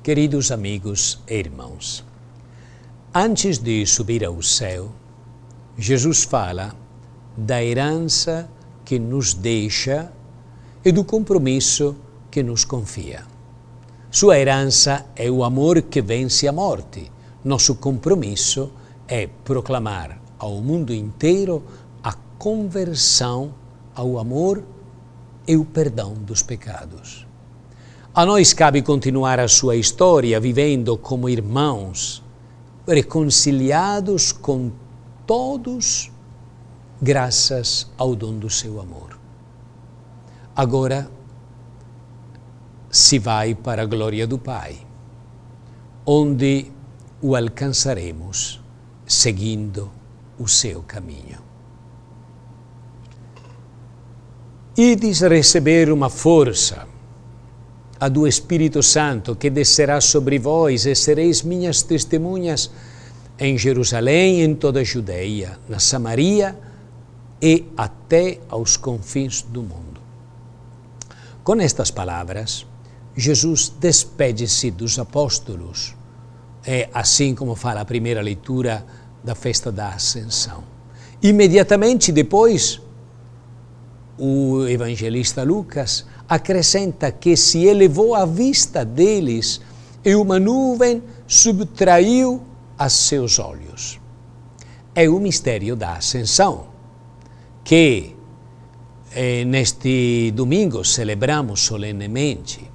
Queridos amigos e irmãos, antes de subir ao céu, Jesus fala da herança que nos deixa e do compromisso que nos confia. Sua herança é o amor que vence a morte. Nosso compromisso é proclamar ao mundo inteiro a conversão ao amor e o perdão dos pecados. A nós cabe continuar a sua história vivendo como irmãos, reconciliados com todos, graças ao dom do seu amor. Agora se vai para a glória do Pai, onde o alcançaremos seguindo o seu caminho. Ides receber uma força a do Espírito Santo, que descerá sobre vós, e sereis minhas testemunhas em Jerusalém, em toda a Judeia, na Samaria e até aos confins do mundo. Com estas palavras, Jesus despede-se dos apóstolos, é assim como fala a primeira leitura da festa da Ascensão. Imediatamente depois, o evangelista Lucas acrescenta que se elevou a vista deles e uma nuvem subtraiu a seus olhos. É o mistério da ascensão, que eh, neste domingo celebramos solenemente.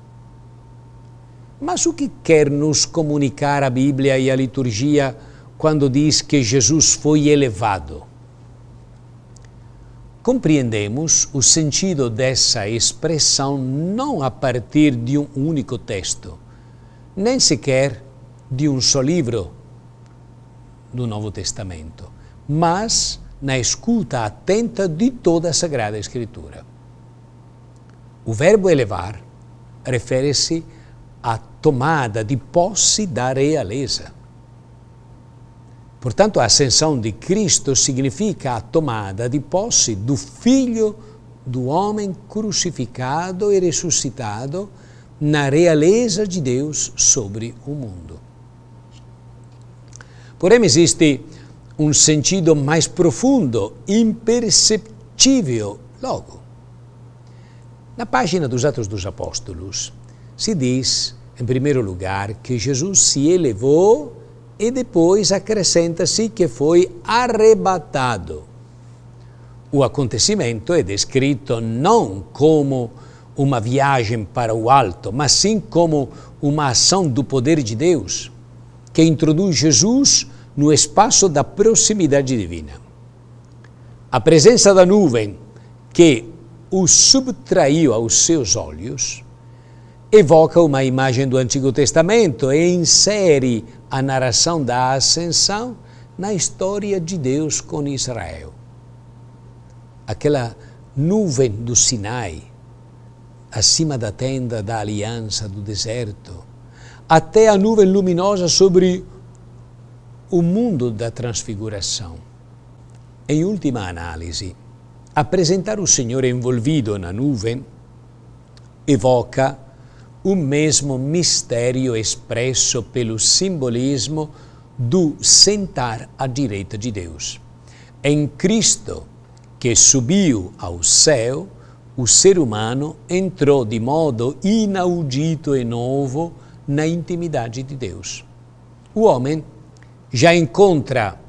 Mas o que quer nos comunicar a Bíblia e a liturgia quando diz que Jesus foi elevado? compreendemos o sentido dessa expressão não a partir de um único texto, nem sequer de um só livro do Novo Testamento, mas na escuta atenta de toda a Sagrada Escritura. O verbo elevar refere-se à tomada de posse da realeza Portanto, a ascensão de Cristo significa a tomada de posse do Filho do homem crucificado e ressuscitado na realeza de Deus sobre o mundo. Porém, existe um sentido mais profundo, imperceptível, logo. Na página dos Atos dos Apóstolos se diz, em primeiro lugar, que Jesus se elevou e depois acrescenta-se que foi arrebatado. O acontecimento é descrito não como uma viagem para o alto, mas sim como uma ação do poder de Deus, que introduz Jesus no espaço da proximidade divina. A presença da nuvem que o subtraiu aos seus olhos evoca uma imagem do Antigo Testamento e insere a narração da ascensão na história de Deus com Israel. Aquela nuvem do Sinai, acima da tenda da aliança do deserto, até a nuvem luminosa sobre o mundo da transfiguração. Em última análise, apresentar o Senhor envolvido na nuvem evoca o mesmo mistério expresso pelo simbolismo do sentar à direita de Deus. Em Cristo, que subiu ao céu, o ser humano entrou de modo inaudito e novo na intimidade de Deus. O homem já encontra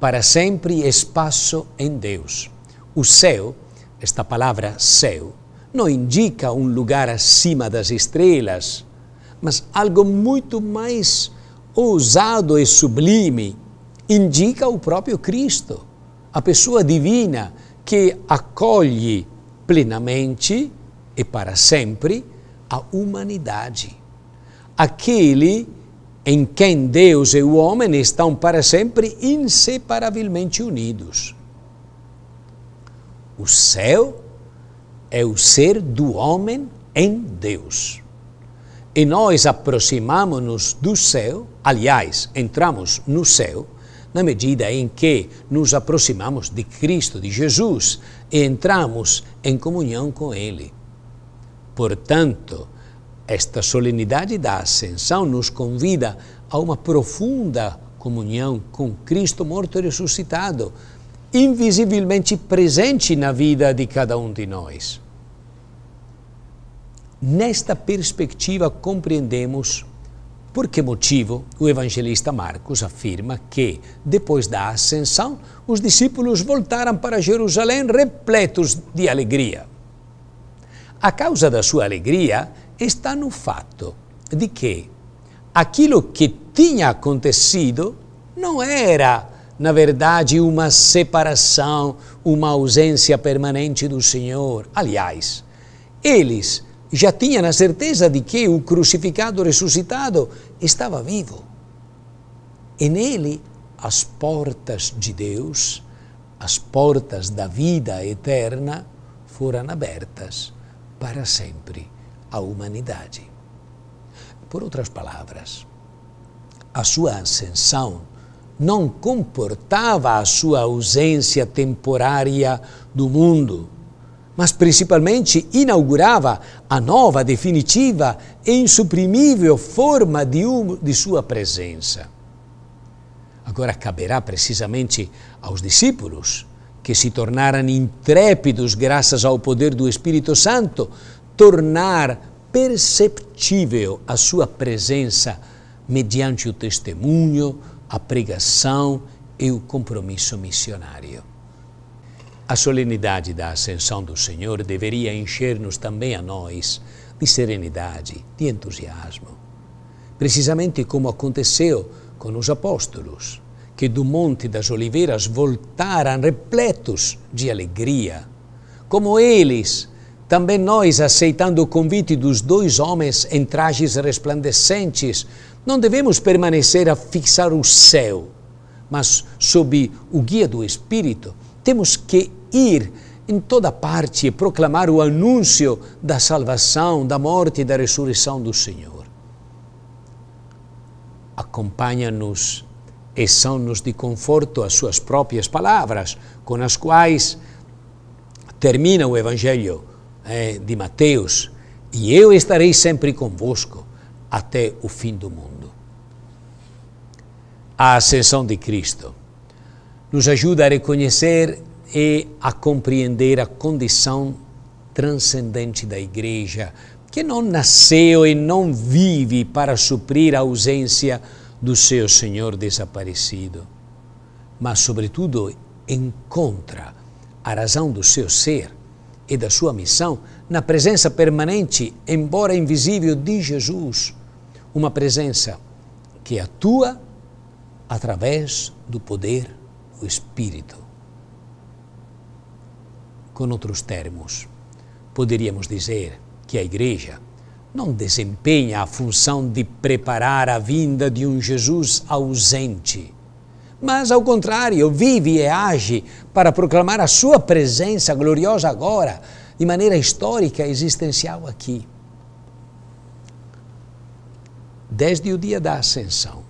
para sempre espaço em Deus. O céu, esta palavra céu, não indica um lugar acima das estrelas, mas algo muito mais ousado e sublime indica o próprio Cristo, a pessoa divina que acolhe plenamente e para sempre a humanidade. Aquele em quem Deus e o homem estão para sempre inseparavelmente unidos. O céu é o ser do homem em Deus. E nós aproximamos-nos do céu, aliás, entramos no céu, na medida em que nos aproximamos de Cristo, de Jesus, e entramos em comunhão com Ele. Portanto, esta solenidade da Ascensão nos convida a uma profunda comunhão com Cristo morto e ressuscitado, invisivelmente presente na vida de cada um de nós. Nesta perspectiva, compreendemos por que motivo o evangelista Marcos afirma que, depois da ascensão, os discípulos voltaram para Jerusalém repletos de alegria. A causa da sua alegria está no fato de que aquilo que tinha acontecido não era na verdade, uma separação, uma ausência permanente do Senhor. Aliás, eles já tinham a certeza de que o crucificado ressuscitado estava vivo. E nele, as portas de Deus, as portas da vida eterna, foram abertas para sempre à humanidade. Por outras palavras, a sua ascensão não comportava a sua ausência temporária do mundo, mas principalmente inaugurava a nova, definitiva e insuprimível forma de, um, de sua presença. Agora caberá precisamente aos discípulos, que se tornaram intrépidos graças ao poder do Espírito Santo, tornar perceptível a sua presença mediante o testemunho, a pregação e o compromisso missionário. A solenidade da Ascensão do Senhor deveria encher-nos também a nós de serenidade, de entusiasmo. Precisamente como aconteceu com os apóstolos, que do Monte das Oliveiras voltaram repletos de alegria. Como eles, também nós, aceitando o convite dos dois homens em trajes resplandecentes, não devemos permanecer a fixar o céu, mas sob o guia do Espírito, temos que ir em toda parte e proclamar o anúncio da salvação, da morte e da ressurreição do Senhor. Acompanha-nos e são-nos de conforto as suas próprias palavras, com as quais termina o Evangelho eh, de Mateus: E eu estarei sempre convosco até o fim do mundo. A ascensão de Cristo nos ajuda a reconhecer e a compreender a condição transcendente da Igreja, que não nasceu e não vive para suprir a ausência do seu Senhor desaparecido, mas, sobretudo, encontra a razão do seu ser e da sua missão na presença permanente, embora invisível, de Jesus, uma presença que atua através do poder do Espírito. Com outros termos, poderíamos dizer que a Igreja não desempenha a função de preparar a vinda de um Jesus ausente, mas, ao contrário, vive e age para proclamar a sua presença gloriosa agora, de maneira histórica e existencial aqui desde o dia da ascensão.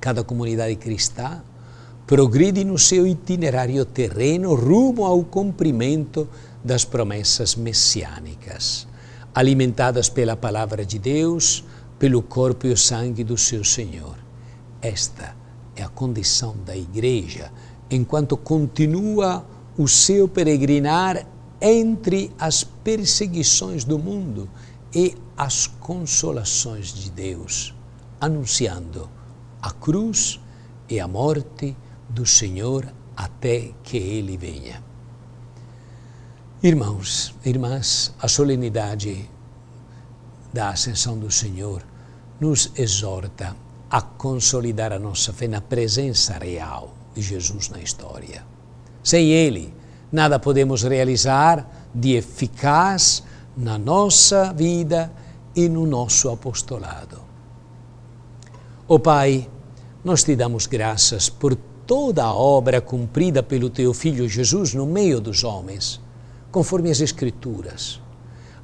Cada comunidade cristã progride no seu itinerário terreno rumo ao cumprimento das promessas messiânicas, alimentadas pela palavra de Deus, pelo corpo e o sangue do seu Senhor. Esta é a condição da Igreja enquanto continua o seu peregrinar entre as perseguições do mundo e as consolações de Deus, anunciando a cruz e a morte do Senhor até que ele venha. Irmãos, irmãs, a solenidade da ascensão do Senhor nos exorta a consolidar a nossa fé na presença real de Jesus na história. Sem Ele, nada podemos realizar de eficaz na nossa vida e no nosso apostolado. Ó oh Pai, nós te damos graças por toda a obra cumprida pelo teu filho Jesus no meio dos homens, conforme as Escrituras,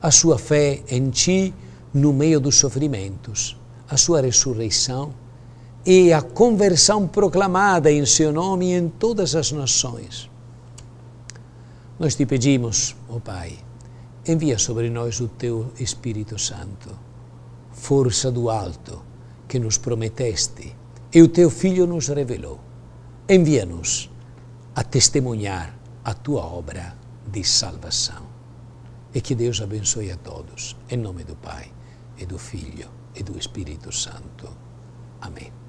a sua fé em ti no meio dos sofrimentos, a sua ressurreição e a conversão proclamada em seu nome em todas as nações. Nós te pedimos, ó oh Pai, envia sobre nós o teu Espírito Santo, força do alto que nos prometeste e o teu Filho nos revelou. Envia-nos a testemunhar a tua obra de salvação. E que Deus abençoe a todos, em nome do Pai, e do Filho, e do Espírito Santo. Amém.